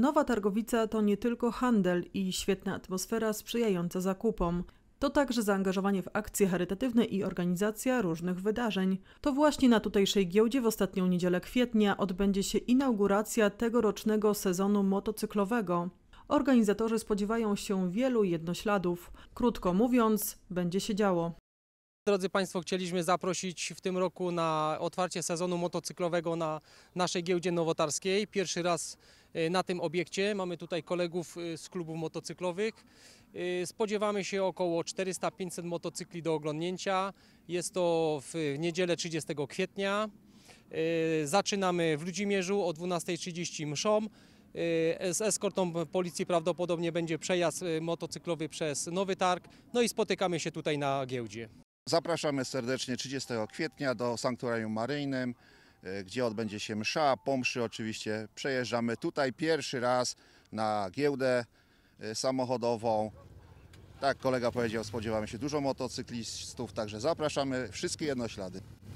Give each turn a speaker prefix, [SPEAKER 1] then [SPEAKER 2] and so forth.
[SPEAKER 1] Nowa Targowica to nie tylko handel i świetna atmosfera sprzyjająca zakupom. To także zaangażowanie w akcje charytatywne i organizacja różnych wydarzeń. To właśnie na tutejszej giełdzie w ostatnią niedzielę kwietnia odbędzie się inauguracja tegorocznego sezonu motocyklowego. Organizatorzy spodziewają się wielu jednośladów. Krótko mówiąc, będzie się działo.
[SPEAKER 2] Drodzy Państwo, chcieliśmy zaprosić w tym roku na otwarcie sezonu motocyklowego na naszej giełdzie nowotarskiej. Pierwszy raz e, na tym obiekcie. Mamy tutaj kolegów e, z klubów motocyklowych. E, spodziewamy się około 400-500 motocykli do oglądnięcia. Jest to w niedzielę 30 kwietnia. Zaczynamy w Ludzimierzu o 12.30 mszą. Z eskortą policji prawdopodobnie będzie przejazd motocyklowy przez Nowy Targ. No i spotykamy się tutaj na giełdzie.
[SPEAKER 3] Zapraszamy serdecznie 30 kwietnia do Sanktuarium Maryjnym, e, gdzie odbędzie się msza, pomszy oczywiście. Przejeżdżamy tutaj pierwszy raz na giełdę e, samochodową. Tak kolega powiedział, spodziewamy się dużo motocyklistów, także zapraszamy wszystkie jednoślady.